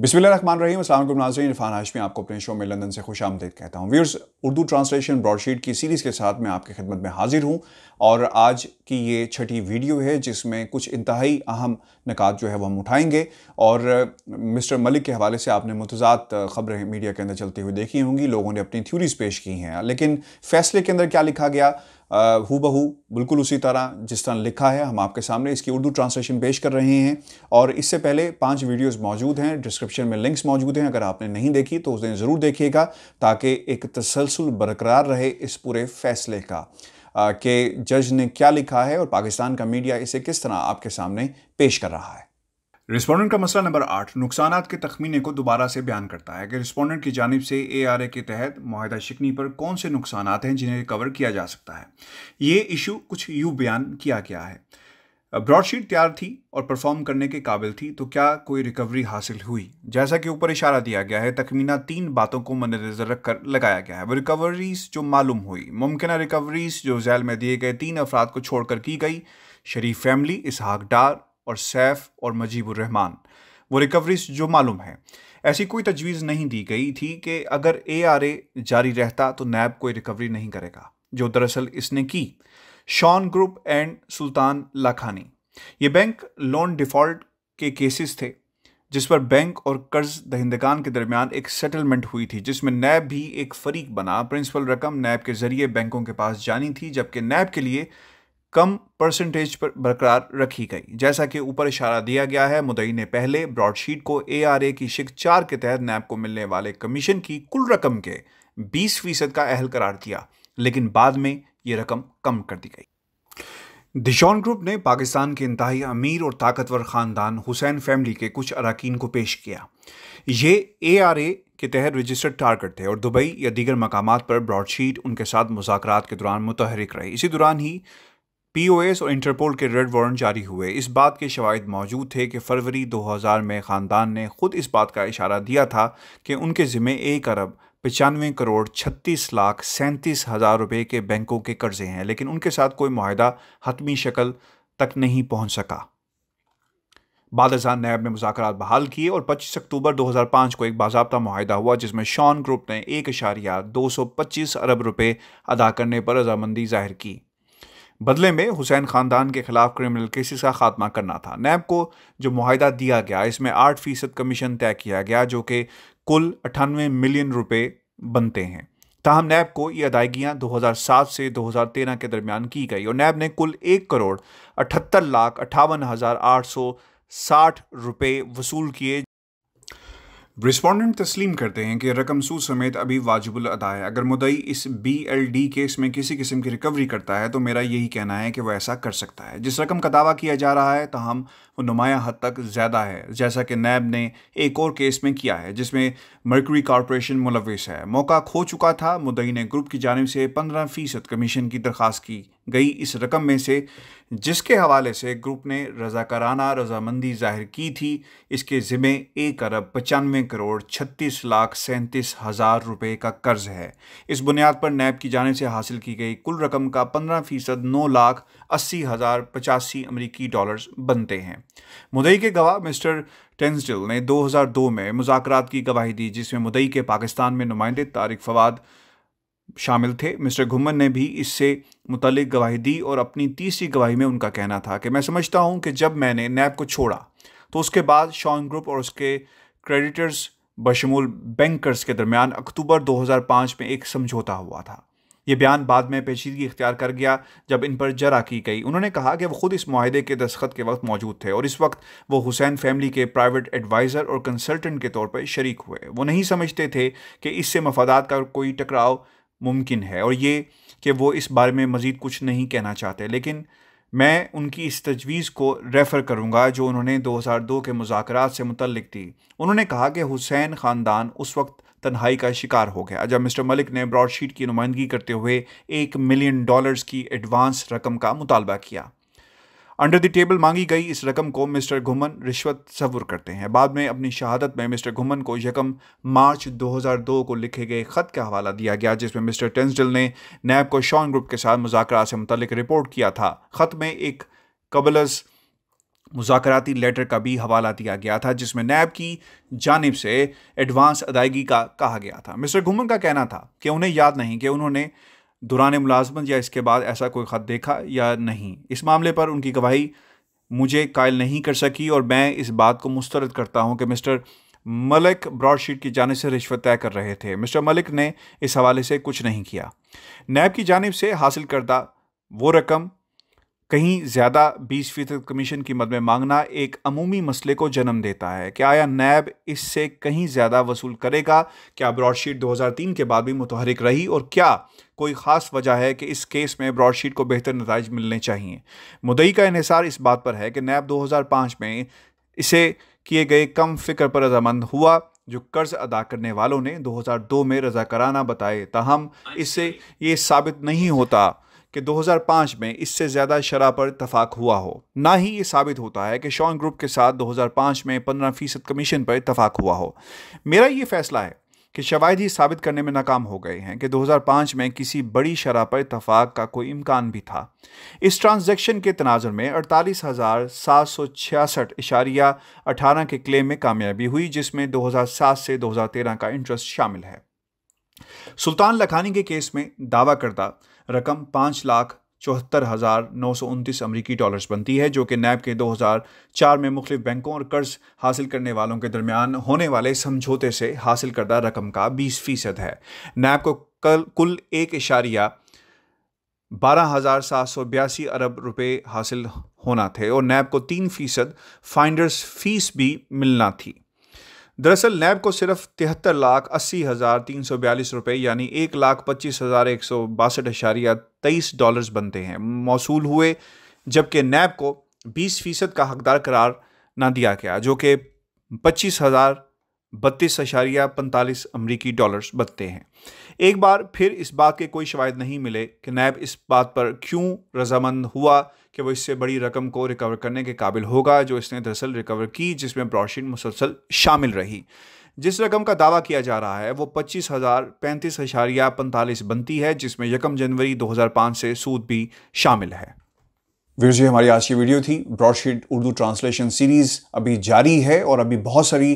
बिस्मिल्लाहमान रहीम असलम नाजरीन इरफान हाशमी आपको अपने शो में लंदन से खुश आमदेद कहता हूँ व्यूर्स उर्दू ट्रांसलेशन ब्रॉडशीट की सीरीज़ के साथ मैं आपकी खिदमत में हाजिर हूँ और आज की ये छठी वीडियो है जिसमें कुछ इंतहाई अहम निकात जो है वह हम उठाएंगे और मिस्टर मलिक के हवाले से आपने मतजाद खबरें मीडिया के अंदर चलती हुई देखी होंगी लोगों ने अपनी थ्यूरीज़ पेश की हैं लेकिन फैसले के अंदर क्या लिखा गया हु बहू बिल्कुल उसी तरह जिस तरह लिखा है हम आपके सामने इसकी उर्दू ट्रांसलेशन पेश कर रहे हैं और इससे पहले पांच वीडियोस मौजूद हैं डिस्क्रिप्शन में लिंक्स मौजूद हैं अगर आपने नहीं देखी तो उस दिन ज़रूर देखिएगा ताकि एक तसलसल बरकरार रहे इस पूरे फैसले का कि जज ने क्या लिखा है और पाकिस्तान का मीडिया इसे किस तरह आपके सामने पेश कर रहा है रिस्पोंडेंट का मसला नंबर आठ नुकसान के तखमीने को दोबारा से बयान करता है कि रिस्पोंडेंट की जानब से ए आर ए के तहत माहिदा शिकनी पर कौन से नुकसान हैं जिन्हें कवर किया जा सकता है ये इशू कुछ यू बयान किया गया है ब्रॉडशीट तैयार थी और परफॉर्म करने के काबिल थी तो क्या कोई रिकवरी हासिल हुई जैसा कि ऊपर इशारा दिया गया है तखमीना तीन बातों को मद्देनजर रखकर लगाया गया है वो रिकवरीज जो मालूम हुई मुमकिन रिकवरीज जो जैल में दिए गए तीन अफराद को छोड़कर की गई शरीफ फैमिली इसहाक डार और सैफ और मजीबुर रहमान वो रिकवरीज जो मालूम है ऐसी कोई तजवीज़ नहीं दी गई थी कि अगर ए आर ए जारी रहता तो नैब कोई रिकवरी नहीं करेगा जो दरअसल इसने की शॉन ग्रुप एंड सुल्तान लाखानी ये बैंक लोन डिफ़ॉल्ट के केसेस थे जिस पर बैंक और कर्ज दहिंदगान के दरमियान एक सेटलमेंट हुई थी जिसमें नैब भी एक फरीक बना प्रिंसिपल रकम नैब के जरिए बैंकों के पास जानी थी जबकि नैब के लिए कम परसेंटेज पर बरकरार रखी गई जैसा कि ऊपर इशारा दिया गया है मुदई ने पहले ब्रॉडशीट को एआरए की शिक चार के तहत नैब को मिलने वाले कमीशन की कुल रकम के 20 फीसद का अहल करार दिया लेकिन बाद में ये रकम कम कर दी गई दिशॉन ग्रुप ने पाकिस्तान के इंतहाई अमीर और ताकतवर ख़ानदान हुसैन फैमिली के कुछ अरकान को पेश किया ये ए आर ए के तहत रजिस्टर्ड टारगेट थे और दुबई या दीगर मकाम पर ब्रॉडशीट उनके साथ मुजाकर के दौरान मुतहरिक रहे इसी दौरान ही पीओएस और इंटरपोल के रेड वारंट जारी हुए इस बात के शवाद मौजूद थे कि फरवरी 2000 में ख़ानदान ने खुद इस बात का इशारा दिया था कि उनके ज़िम्मे एक अरब पचानवे करोड़ छत्तीस लाख सैंतीस हज़ार रुपये के बैंकों के कर्जे हैं लेकिन उनके साथ कोई माहदा हतमी शक्ल तक नहीं पहुँच सका बाद अजान नैब ने मुजाकर बहाल किए और 25 अक्टूबर 2005 को एक बाबा माहिदा हुआ जिसमें शॉन ग्रुप ने एक इशारिया दो अरब रुपये अदा करने पर रजामंदी जाहिर की बदले में हुसैन खानदान के खिलाफ क्रिमिनल केसेस का खात्मा करना था नैब को जो माहिदा दिया गया इसमें आठ फीसद कमीशन तय किया गया जो कि कुल अठानवे मिलियन रुपए बनते हैं ताहम नैब को ये अदायगियाँ 2007 से 2013 के दरमियान की गई और नैब ने कुल एक करोड़ अठहत्तर लाख अट्ठावन हज़ार आठ सौ साठ रुपये वसूल किए रिस्पॉन्डेंट तस्लीम करते हैं कि रकम सूद समेत अभी वाजिबुल अदा है अगर मुदई इस बी एल डी केस में किसी किस्म की रिकवरी करता है तो मेरा यही कहना है कि वह ऐसा कर सकता है जिस रकम का दावा किया जा रहा है हम वो नुमाया हद तक ज़्यादा है जैसा कि नैब ने एक और केस में किया है जिसमें मर्क्री कॉरपोरेशन मुलविस है मौका खो चुका था मुदई ने ग्रुप की जानब से पंद्रह फ़ीसद कमीशन की दरख्वास्त की गई इस रकम में से जिसके हवाले से ग्रुप ने रजाकाराना रजामंदी जाहिर की थी इसके ज़िम्मे एक अरब पचानवे करोड़ छत्तीस लाख सैंतीस हज़ार रुपये का कर्ज है इस बुनियाद पर नैब की जाने से हासिल की गई कुल रकम का पंद्रह फ़ीसद नौ लाख अस्सी हज़ार पचासी अमरीकी डॉलर्स बनते हैं मुदई के गवाह मिस्टर टेंसडिल ने दो हज़ार दो में मुजाकर की गवाही दी जिसमें मुदई के पाकिस्तान में नुमाइंदे तारिक फवाद शामिल थे मिस्टर घुमन ने भी इससे मुतलिक गवाही दी और अपनी तीसरी गवाही में उनका कहना था कि मैं समझता हूँ कि जब मैंने नैब को छोड़ा तो उसके बाद शॉन ग्रुप और उसके क्रेडिटर्स बशमूल बैंकर्स के दरमियान अक्टूबर 2005 में एक समझौता हुआ था ये बयान बाद में पेचीदगी इख्तियार कर गया जब इन पर जरा की गई उन्होंने कहा कि वह खुद इस माहदे के दस्खत के वक्त मौजूद थे और इस वक्त वो हुसैन फैमिली के प्राइवेट एडवाइज़र और कंसल्टेंट के तौर पर शरीक हुए वो नहीं समझते थे कि इससे मफादात का कोई टकराव मुमकिन है और ये कि वो इस बारे में मज़ीद कुछ नहीं कहना चाहते लेकिन मैं उनकी इस तजवीज़ को रेफ़र करूँगा जो उन्होंने 2002 के मुजाकर से मुतलक थी उन्होंने कहा कि हुसैन ख़ानदान उस वक्त तन्हाई का शिकार हो गया जब मिस्टर मलिक ने ब्रॉडशीट की नुमाइंदगी करते हुए एक मिलियन डॉलर्स की एडवांस रकम का मुतालबा किया अंडर द टेबल मांगी गई इस रकम को मिस्टर घुमन रिश्वत सब्र करते हैं बाद में अपनी शहादत में मिस्टर घुमन को यकम मार्च 2002 को लिखे गए ख़त का हवाला दिया गया जिसमें मिस्टर टेंसडल ने नैब को शॉन ग्रुप के साथ मुजाकर से मुतलिक रिपोर्ट किया था ख़त में एक कबलस मुजाकराती लेटर का भी हवाला दिया गया था जिसमें नैब की जानब से एडवांस अदायगी का कहा गया था मिस्टर घुमन का कहना था कि उन्हें याद नहीं कि उन्होंने दुरान मुलाजमत या इसके बाद ऐसा कोई ख़त देखा या नहीं इस मामले पर उनकी गवाही मुझे कायल नहीं कर सकी और मैं इस बात को मुस्तरद करता हूँ कि मिस्टर मलिक ब्रॉडशीट की जानब से रिश्वत तय कर रहे थे मिस्टर मलिक ने इस हवाले से कुछ नहीं किया नैब की जानब से हासिल करदा वो रकम कहीं ज़्यादा बीस फीसद कमीशन की मद में मांगना एक अमूमी मसले को जन्म देता है क्या आया नैब इससे कहीं ज़्यादा वसूल करेगा क्या ब्रॉडशीट 2003 के बाद भी मुतहरिक रही और क्या कोई ख़ास वजह है कि इस केस में ब्रॉडशीट को बेहतर नतज मिलने चाहिए मुदई का इसार इस बात पर है कि नैब 2005 में इसे किए गए कम फिक्र पर रजामंद हुआ जो कर्ज अदा करने वालों ने दो में कराना बताए ताहम इससे ये साबित नहीं होता कि 2005 में इससे ज़्यादा शराब पर इतफाक हुआ हो ना ही ये साबित होता है कि शॉन ग्रुप के साथ 2005 में 15 फीसद कमीशन पर इतफाक हुआ हो मेरा ये फैसला है कि शवायद ही साबित करने में नाकाम हो गए हैं कि 2005 में किसी बड़ी शराह पर इतफाक़ का कोई इम्कान भी था इस ट्रांजैक्शन के तनाजर में अड़तालीस हज़ार सात सौ छियासठ इशारिया अठारह के क्लेम में कामयाबी हुई जिसमें 2007 से 2013 का इंटरेस्ट शामिल है सुल्तान लखानी के केस में दावा करता रकम पाँच लाख चौहत्तर हज़ार नौ सौ उनतीस अमरीकी डॉलर्स बनती है जो कि नैब के 2004 में मुख्तु बैंकों और कर्ज हासिल करने वालों के दरमियान होने वाले समझौते से हासिल करदा रकम का बीस फ़ीसद है नैब को कल कुल एक इशारिया बारह हज़ार सात सौ बयासी अरब रुपये हासिल होना थे और नैब को तीन फ़ीसद फाइंडर्स फीस भी मिलना थी दरअसल नैब को सिर्फ तिहत्तर लाख अस्सी हज़ार तीन सौ बयालीस रुपये यानी एक लाख पच्चीस हज़ार एक सौ बासठ अशारिया तेईस डॉलर्स बनते हैं मौसू हुए जबकि नैब को बीस फीसद का हकदार करार ना दिया गया जो कि पच्चीस हज़ार बत्तीस अशारिया पैंतालीस अमरीकी डॉलर्स बदते हैं एक बार फिर इस बात के कोई शवायद नहीं मिले कि नैब इस बात पर क्यों रजामंद हुआ कि वो इससे बड़ी रकम को रिकवर करने के काबिल होगा जो इसने दरअसल रिकवर की जिसमें ब्रॉडशीट मुसलसल शामिल रही जिस रकम का दावा किया जा रहा है वो पच्चीस हज़ार पैंतीस अशारिया पैंतालीस बनती है जिसमें यकम जनवरी दो हज़ार पाँच से सूद भी शामिल है वीर जी हमारी आज की वीडियो थी ब्रॉडशीट उर्दू ट्रांसलेशन सीरीज़ अभी जारी है और अभी बहुत सारी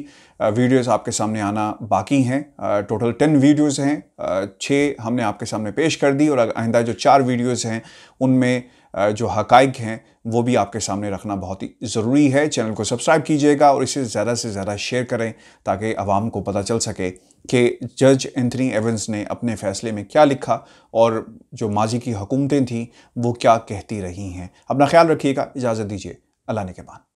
वीडियोस आपके सामने आना बाकी हैं टोटल टेन वीडियोस हैं छः हमने आपके सामने पेश कर दी और आइंदा जो चार वीडियोस हैं उनमें जो हक हैं वो भी आपके सामने रखना बहुत ही ज़रूरी है चैनल को सब्सक्राइब कीजिएगा और इसे ज़्यादा से ज़्यादा शेयर करें ताकि आवाम को पता चल सके कि जज एंथनी एवंस ने अपने फ़ैसले में क्या लिखा और जो माजी की हुकूमतें थीं वो क्या कहती रही हैं अपना ख्याल रखिएगा इजाज़त दीजिए अल्लाह ने के बाद